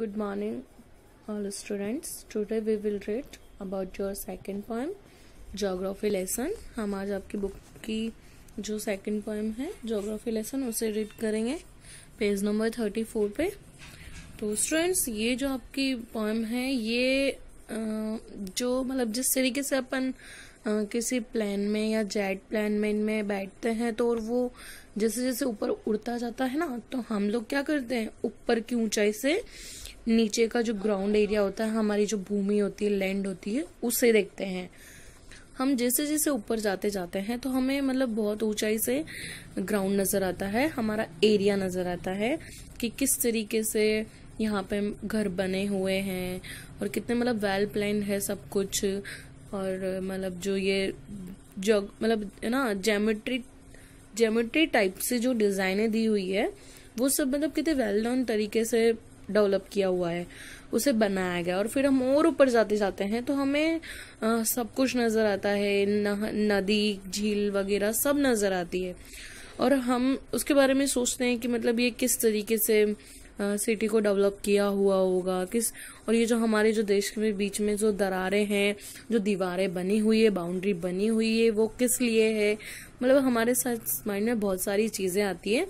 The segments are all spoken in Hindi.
Good morning all students. Today we will read about your second poem geography lesson. हम आज आपकी बुक की जो second poem है geography lesson उसे read करेंगे पेज नंबर थर्टी फोर पे तो स्टूडेंट्स ये जो आपकी पोएम है ये जो मतलब जिस तरीके से अपन किसी प्लान में या जेट प्लान में इनमें बैठते हैं तो और वो जैसे जैसे ऊपर उड़ता जाता है ना तो हम लोग क्या करते हैं ऊपर की ऊंचाई से नीचे का जो ग्राउंड एरिया होता है हमारी जो भूमि होती है लैंड होती है उसे देखते हैं हम जैसे जैसे ऊपर जाते जाते हैं तो हमें मतलब बहुत ऊंचाई से ग्राउंड नज़र आता है हमारा एरिया नज़र आता है कि किस तरीके से यहाँ पे घर बने हुए हैं और कितने मतलब वेल प्लान है सब कुछ और मतलब जो ये जग मतलब है ना जेमेट्री जेमेट्री टाइप से जो डिजाइने दी हुई है वो सब मतलब कितने वेल डन तरीके से डेवलप किया हुआ है उसे बनाया गया और फिर हम और ऊपर जाते जाते हैं तो हमें आ, सब कुछ नज़र आता है न, नदी झील वगैरह सब नज़र आती है और हम उसके बारे में सोचते हैं कि मतलब ये किस तरीके से सिटी को डेवलप किया हुआ होगा किस और ये जो हमारे जो देश के बीच में जो दरारें हैं जो दीवारें बनी हुई है बाउंड्री बनी हुई है वो किस लिए है मतलब हमारे साथ माइंड में बहुत सारी चीज़ें आती है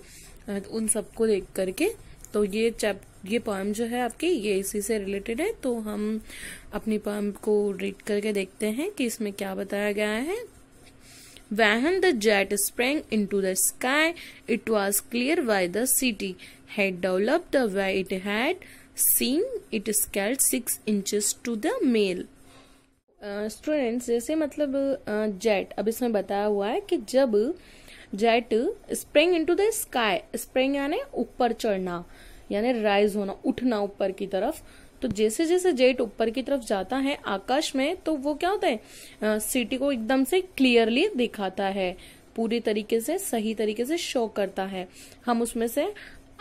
उन सबको देख करके तो ये चैप ये पॉइम जो है आपकी ये इसी से रिलेटेड है तो हम अपनी पॉइम को रीड करके देखते हैं कि इसमें क्या बताया गया है When the jet sprang into the sky, it was clear why the city had developed the way it had, seen it scaled 6 inches to the male. Students uh, जैसे मतलब जेट uh, अब इसमें बताया हुआ है कि जब jet spring into the sky spring यानी ऊपर चढ़ना यानी राइज होना उठना ऊपर की तरफ तो जैसे जैसे जेट ऊपर की तरफ जाता है आकाश में तो वो क्या होता है सिटी को एकदम से क्लियरली दिखाता है पूरी तरीके से सही तरीके से शो करता है हम उसमें से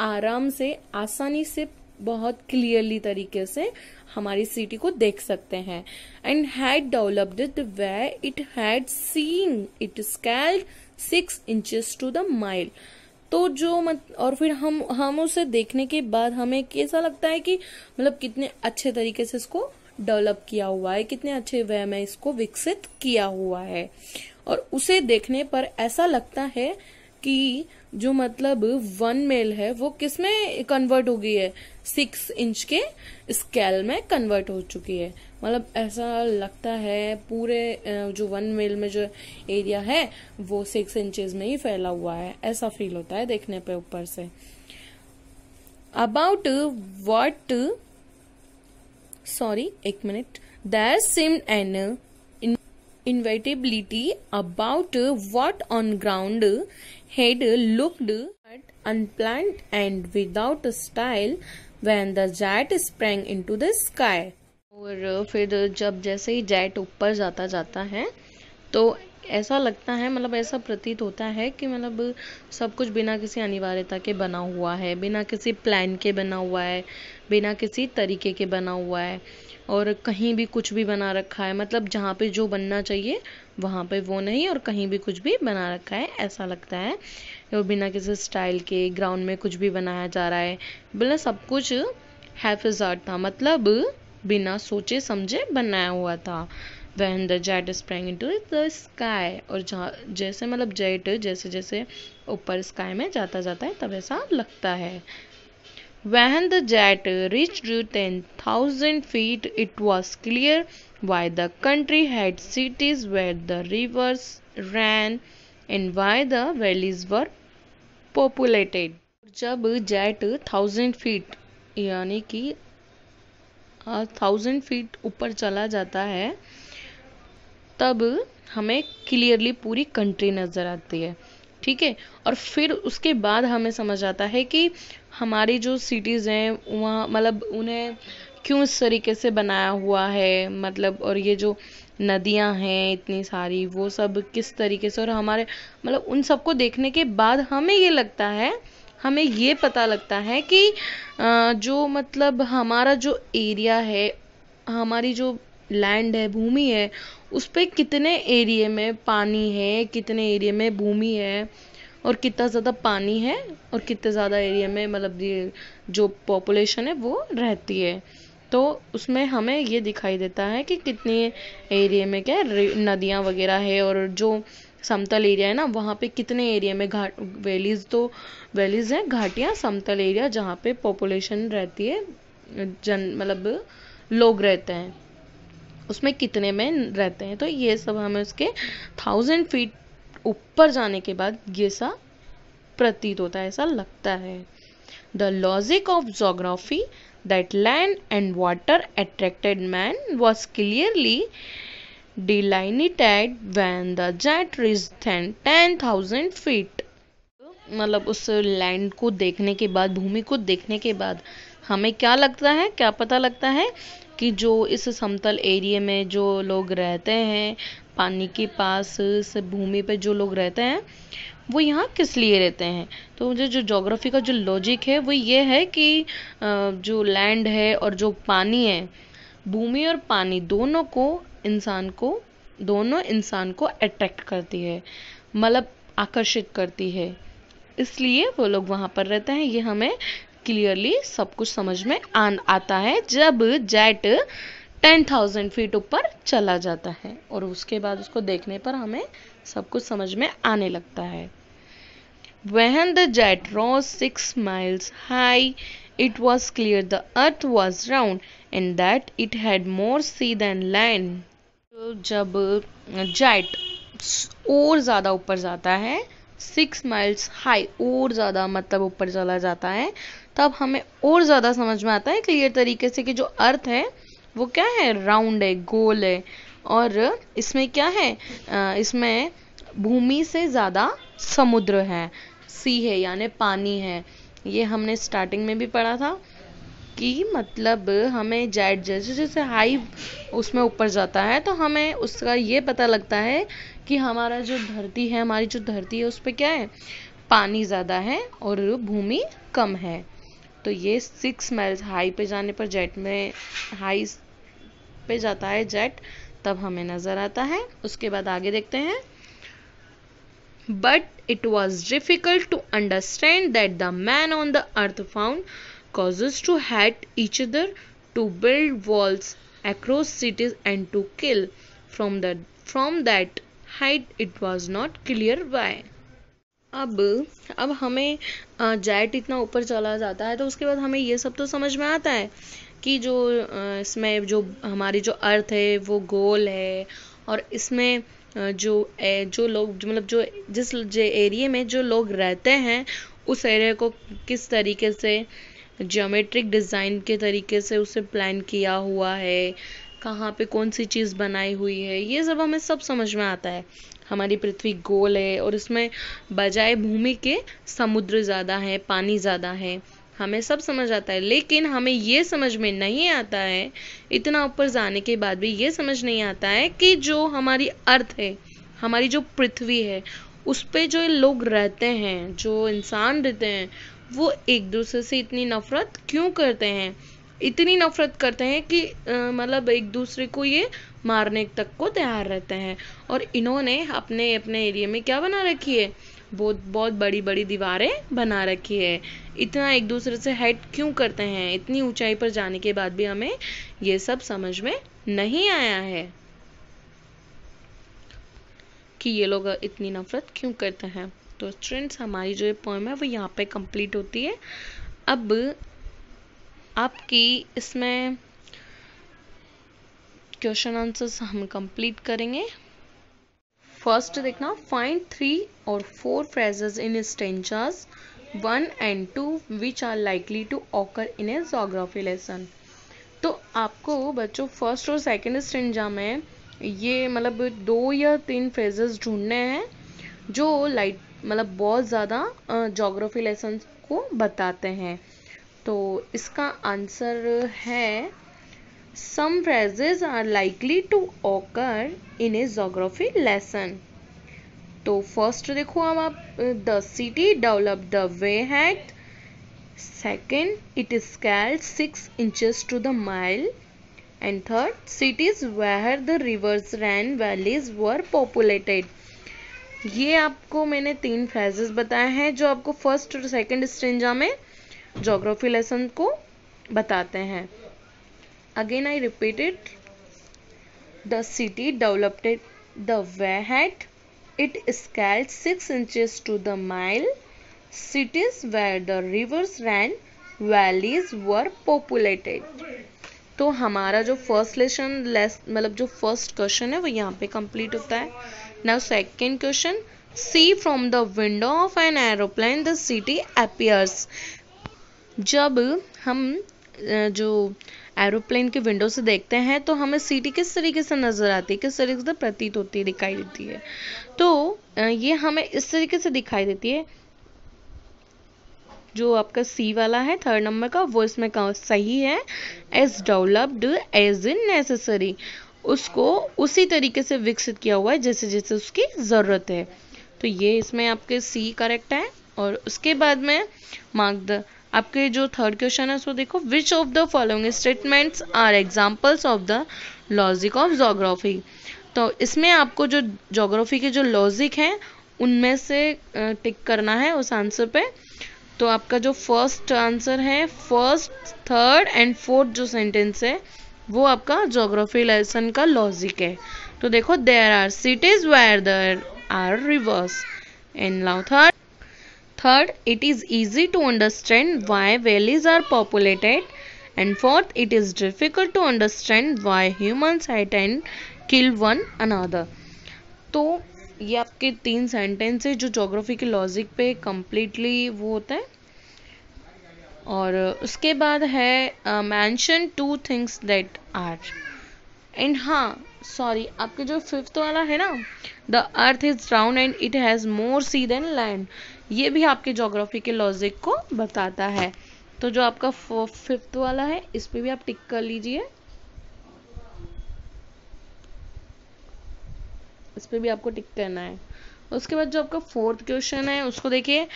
आराम से आसानी से बहुत क्लियरली तरीके से हमारी सिटी को देख सकते हैं and had developed way it had seen it scaled six inches to the mile तो जो मत और फिर हम हम उसे देखने के बाद हमें कैसा लगता है कि मतलब कितने अच्छे तरीके से इसको डेवलप किया हुआ है कितने अच्छे वे में इसको विकसित किया हुआ है और उसे देखने पर ऐसा लगता है कि जो मतलब वन मेल है वो किस में कन्वर्ट हो गई है सिक्स इंच के स्केल में कन्वर्ट हो चुकी है मतलब ऐसा लगता है पूरे जो वन मेल में जो एरिया है वो सिक्स इंचेस में ही फैला हुआ है ऐसा फील होता है देखने पे ऊपर से अबाउट वॉट सॉरी एक minute there seem an inevitability about what on ground head looked at unplanned and without style when the jet sprang into the sky. और फिर जब जैसे ही जेट ऊपर जाता जाता है तो ऐसा लगता है मतलब ऐसा प्रतीत होता है कि मतलब सब कुछ बिना किसी अनिवार्यता के बना हुआ है बिना किसी प्लान के बना हुआ है बिना किसी तरीके के बना हुआ है और कहीं भी कुछ भी बना रखा है मतलब जहाँ पे जो बनना चाहिए वहाँ पे वो नहीं और कहीं भी कुछ भी बना रखा है ऐसा लगता है और बिना किसी स्टाइल के ग्राउंड में कुछ भी बनाया जा रहा है बोला मतलब सब कुछ हैफजार्ड था मतलब बिना सोचे समझे बनाया हुआ था when the jet sprang into the sky और जहाँ जैसे मतलब जेट जैसे जैसे ऊपर स्काई में जाता जाता है तब ऐसा लगता है When the jet reached 10,000 feet, it was clear why the country had cities where the rivers ran and why the valleys were populated. जब जेट थाउजेंड फीट यानी कि थाउजेंड फीट ऊपर चला जाता है तब हमें क्लियरली पूरी कंट्री नज़र आती है ठीक है और फिर उसके बाद हमें समझ आता है कि हमारी जो सिटीज़ हैं वहाँ मतलब उन्हें क्यों इस तरीके से बनाया हुआ है मतलब और ये जो नदियाँ हैं इतनी सारी वो सब किस तरीके से और हमारे मतलब उन सबको देखने के बाद हमें ये लगता है हमें ये पता लगता है कि जो मतलब हमारा जो एरिया है हमारी जो लैंड है भूमि है उस पर कितने एरिए में पानी है कितने एरिए में भूमि है और कितना ज़्यादा पानी है और कितने ज़्यादा एरिया में मतलब ये जो पॉपुलेशन है वो रहती है तो उसमें हमें ये दिखाई देता है कि कितने एरिया में क्या नदियाँ वगैरह है और जो समतल एरिया है ना वहाँ पे कितने एरिया में घाट वैलीज तो वैलीज हैं घाटियाँ समतल एरिया जहाँ पे पॉपुलेशन रहती है जन मतलब लोग रहते हैं उसमें कितने में रहते हैं तो ये सब हमें उसके थाउजेंड फीट ऊपर जाने के बाद सा प्रतीत होता है ऐसा लगता है the logic of geography that land and water attracted man was clearly delineated when the jet ten thousand feet मतलब उस लैंड को देखने के बाद भूमि को देखने के बाद हमें क्या लगता है क्या पता लगता है कि जो इस समतल एरिए में जो लोग रहते हैं पानी के पास भूमि पर जो लोग रहते हैं वो यहाँ किस लिए रहते हैं तो मुझे जो जोग्राफी का जो लॉजिक है वो ये है कि जो लैंड है और जो पानी है भूमि और पानी दोनों को इंसान को दोनों इंसान को अट्रैक्ट करती है मतलब आकर्षित करती है इसलिए वो लोग वहाँ पर रहते हैं ये हमें क्लियरली सब कुछ समझ में आन आता है जब जैट टेन थाउजेंड फीट ऊपर चला जाता है और उसके बाद उसको देखने पर हमें सब कुछ समझ में आने लगता है when the jet rose six miles high it was clear the earth was round and that it had more sea than land जब जेट और ज़्यादा ऊपर जाता है सिक्स माइल्स हाई और ज़्यादा मतलब ऊपर चला जाता है तब हमें और ज़्यादा समझ में आता है क्लियर तरीके से कि जो अर्थ है वो क्या है राउंड है गोल है और इसमें क्या है इसमें भूमि से ज़्यादा समुद्र है सी है यानी पानी है ये हमने स्टार्टिंग में भी पढ़ा था कि मतलब हमें जैट जैसे जैसे हाई उसमें ऊपर जाता है तो हमें उसका ये पता लगता है कि हमारा जो धरती है हमारी जो धरती है उस पर क्या है पानी ज़्यादा है और भूमि कम है तो ये सिक्स माइल्स हाई पे जाने पर जेट में हाई पे जाता है जेट तब हमें नजर आता है उसके बाद आगे देखते हैं but it was difficult to understand that the man on the earth found causes to hate each other to build walls across cities and to kill from the from that height it was not clear why अब अब हमें जैट इतना ऊपर चला जाता है तो उसके बाद हमें ये सब तो समझ में आता है कि जो इसमें जो हमारी जो अर्थ है वो गोल है और इसमें जो जो लोग मतलब जो जिस जो एरिए में जो लोग रहते हैं उस एरिया को किस तरीके से जियोमेट्रिक डिज़ाइन के तरीके से उसे प्लान किया हुआ है कहाँ पे कौन सी चीज़ बनाई हुई है ये सब हमें सब समझ में आता है हमारी पृथ्वी गोल है और उसमें बजाय भूमि के समुद्र ज़्यादा है पानी ज़्यादा है हमें सब समझ आता है लेकिन हमें ये समझ में नहीं आता है इतना ऊपर जाने के बाद भी ये समझ नहीं आता है कि जो हमारी अर्थ है हमारी जो पृथ्वी है उस पर जो लोग रहते हैं जो इंसान रहते हैं वो एक दूसरे से इतनी नफरत क्यों करते हैं इतनी नफ़रत करते हैं कि मतलब एक दूसरे को ये मारने तक को तैयार रहते हैं और इन्होंने अपने अपने एरिया में क्या बना रखी है बहुत बहुत बड़ी बड़ी दीवारें बना रखी है इतना एक दूसरे से हेट क्यों करते हैं इतनी ऊंचाई पर जाने के बाद भी हमें ये सब समझ में नहीं आया है कि ये लोग इतनी नफरत क्यों करते हैं तो स्टूडेंट्स हमारी जो ये पोएम है वो यहाँ पे कंप्लीट होती है अब आपकी इसमें क्वेश्चन आंसर्स हम कंप्लीट करेंगे फर्स्ट देखना फाइंड थ्री और four phrases in sentences one and two which are likely to occur in a geography lesson तो आपको बच्चों फर्स्ट और सेकेंड स्टेंजा में ये मतलब दो या तीन फ्रेजेस ढूंढने हैं जो लाइट मतलब बहुत ज़्यादा जोग्राफी लेसन को बताते हैं तो इसका आंसर है some phrases are likely to occur in a geography lesson तो फर्स्ट देखो हम आप the city develop the way had second it is scaled six inches to the mile and third cities where the rivers ran valleys were populated ये आपको मैंने तीन फ्रेजेस बताए हैं जो आपको फर्स्ट और सेकेंड स्ट्रेंजा में जोग्राफी लेसन को बताते हैं again I repeated the city developed the way had it scaled 6 inches to the mile. Cities where the rivers ran, valleys were तो हमारा जो फर्स्ट लेसन मतलब जो फर्स्ट क्वेश्चन है वो यहाँ पे कंप्लीट होता है now second question see from the window of an aeroplane the city appears जब हम जो एरोप्लेन के विंडो से देखते हैं तो हमें सिटी किस तरीके से नज़र आती है किस तरीके से प्रतीत होती है दिखाई देती है तो ये हमें इस तरीके से दिखाई देती है जो आपका सी वाला है थर्ड नंबर का वो इसमें का सही है as developed as in necessary उसको उसी तरीके से विकसित किया हुआ है जैसे जैसे उसकी ज़रूरत है तो ये इसमें आपके सी करेक्ट है और उसके बाद में मार्ग द आपके जो थर्ड क्वेश्चन है उसको देखो which of the following statements are examples of the logic of geography तो इसमें आपको जो जोग्राफी के जो लॉजिक हैं उनमें से टिक करना है उस आंसर पे तो आपका जो फर्स्ट आंसर है फर्स्ट थर्ड एंड फोर्थ जो सेंटेंस है वो आपका जोग्राफी लेसन का लॉजिक है तो देखो there are cities where there are rivers and low third Third, it is easy to understand why valleys are populated. And fourth, it is difficult to understand why humans hate and kill one another. तो ये आपके तीन सेंटेंस है जो जोग्राफी के लॉजिक पे कम्प्लीटली वो होता है और उसके बाद है mention two things that are and हाँ सॉरी आपके जो फिफ्थ वाला है ना the earth is round and it has more sea than land ये भी आपके जोग्राफी के लॉजिक को बताता है तो जो आपका फिफ्थ वाला है इस पर भी आप टिक कर लीजिए इस पर भी आपको टिक करना है उसके बाद जो आपका फोर्थ क्वेश्चन है उसको देखिए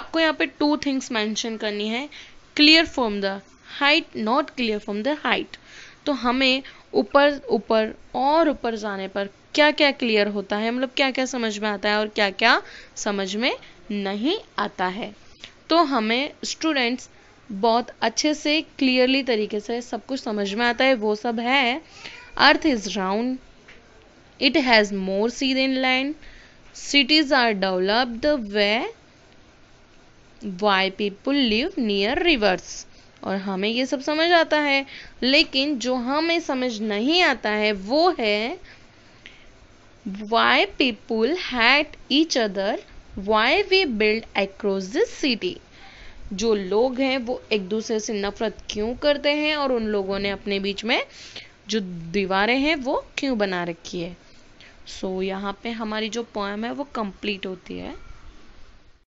आपको यहाँ पे टू थिंग्स मेंशन करनी है clear from the height not clear from the height तो हमें ऊपर ऊपर और ऊपर जाने पर क्या क्या क्लियर होता है मतलब क्या क्या समझ में आता है और क्या क्या समझ में नहीं आता है तो हमें स्टूडेंट्स बहुत अच्छे से क्लियरली तरीके से सब कुछ समझ में आता है वो सब है earth is round it has more sea than land cities are developed way why people live near rivers और हमें ये सब समझ आता है लेकिन जो हमें समझ नहीं आता है वो है why people hate each other why we build across this city जो लोग हैं वो एक दूसरे से नफरत क्यों करते हैं और उन लोगों ने अपने बीच में जो दीवारें हैं वो क्यों बना रखी है सो so, यहाँ पे हमारी जो पोएम है वो कंप्लीट होती है